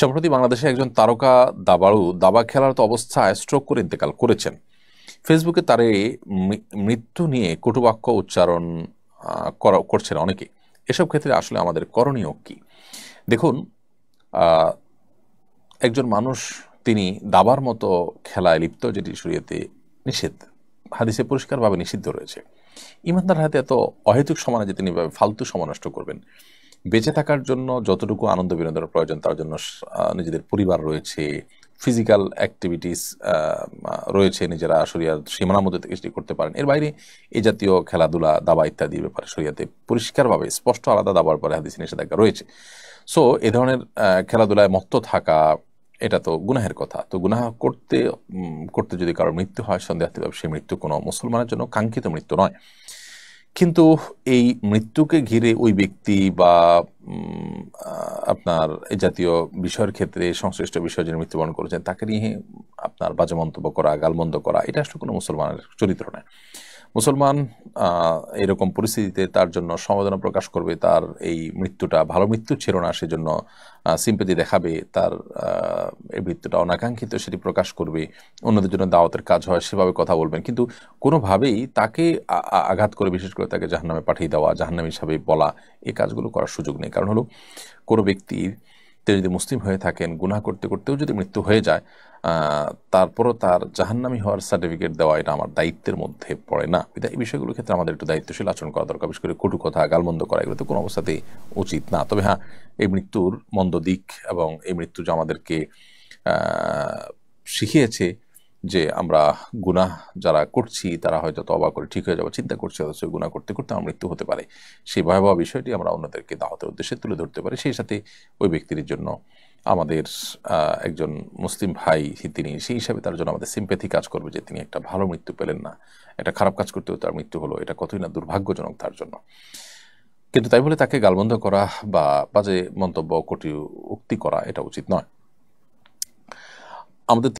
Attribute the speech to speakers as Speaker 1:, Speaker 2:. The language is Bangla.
Speaker 1: সম্প্রতি বাংলাদেশে একজন তারকা দাবাড়ু দাবা খেলার অবস্থায় স্ট্রোক করে ইন্তেকাল করেছেন ফেসবুকে তার এই মৃত্যু নিয়ে কটুবাক্য উচ্চারণ করা করছেন অনেকে এসব ক্ষেত্রে আসলে আমাদের করণীয় কী দেখুন একজন মানুষ তিনি দাবার মতো খেলায় লিপ্ত যেটি শরীয়তে নিষেধ হাদিসে পরিষ্কারভাবে নিষিদ্ধ রয়েছে ইমানদার হাতে এত অহেতুক সমানে যে তিনি ফালতু সমানষ্ট করবেন বেঁচে থাকার জন্য যতটুকু আনন্দ বিনোদনের প্রয়োজন তার জন্য নিজেদের পরিবার রয়েছে ফিজিক্যাল অ্যাক্টিভিটিস রয়েছে নিজেরা শরিয়ার সীমানার মধ্যে থেকে করতে পারেন এর বাইরে এ জাতীয় খেলাধুলা দাবা ইত্যাদির ব্যাপারে শরিয়াতে পরিষ্কারভাবে স্পষ্ট আলাদা দাবার পরে হাদিস নিষেধাজ্ঞা রয়েছে সো এ ধরনের খেলাধুলায় মত্ত থাকা এটা তো গুনাহের কথা তো গুনাহ করতে করতে যদি কারোর মৃত্যু হয় সন্দেহাতীতভাবে সেই মৃত্যু কোনো মুসলমানের জন্য কাঙ্ক্ষিত মৃত্যু নয় কিন্তু এই মৃত্যুকে ঘিরে ওই ব্যক্তি বা আপনার জাতীয় বিষয়ের ক্ষেত্রে সংশ্লিষ্ট বিষয় যিনি মৃত্যুবরণ করেছেন তাকে নিয়ে আপনার বাজে মন্তব্য করা গালমন্দ করা এটা আসলে কোনো মুসলমানের চরিত্র নয় মুসলমান এরকম পরিস্থিতিতে তার জন্য সমবেদনা প্রকাশ করবে তার এই মৃত্যুটা ভালো মৃত্যু ছিল না সেজন্য সিম্পতি দেখাবে তার এই মৃত্যুটা অনাকাঙ্ক্ষিত সেটি প্রকাশ করবে অন্যদের জন্য দাওয়াতের কাজ হয় সেভাবে কথা বলবেন কিন্তু কোনোভাবেই তাকে আঘাত করে বিশেষ করে তাকে জাহান্নামে পাঠিয়ে দেওয়া জাহান্নাম হিসাবে বলা এই কাজগুলো করার সুযোগ নেই কারণ হলো কোনো ব্যক্তির তিনি যদি মুসলিম হয়ে থাকেন গুনাহ করতে করতেও যদি মৃত্যু হয়ে যায় তারপরও তার জাহান্নামি হওয়ার সার্টিফিকেট দেওয়া এটা আমার দায়িত্বের মধ্যে পড়ে না এই বিষয়গুলোর ক্ষেত্রে আমাদের একটু দায়িত্বশীল আচরণ করা দরকার বিশেষ করে কটু কথা গালমন্দ করা এগুলো তো কোনো অবস্থাতেই উচিত না তবে হ্যাঁ এই মৃত্যুর মন্দ দিক এবং এই মৃত্যু যে আমাদেরকে শিখিয়েছে যে আমরা গুনাহ যারা করছি তারা হয়তো তবা করে ঠিক হয়ে যাবো চিন্তা করছি অথচ গুণা করতে করতে আমার মৃত্যু হতে পারে সেই ভয়াবহ বিষয়টি আমরা অন্যদেরকে দাওয়াতের উদ্দেশ্যে তুলে ধরতে পারি সেই সাথে ওই ব্যক্তির জন্য আমাদের একজন মুসলিম ভাই তিনি সেই হিসাবে তার জন্য আমাদের সিম্পেথি কাজ করবে যে তিনি একটা ভালো মৃত্যু পেলেন না একটা খারাপ কাজ করতেও তার মৃত্যু হলো এটা কতই না দুর্ভাগ্যজনক তার জন্য কিন্তু তাই বলে তাকে গালবন্ধ করা বা বাজে মন্তব্য কটি উক্তি করা এটা উচিত নয় আমাদের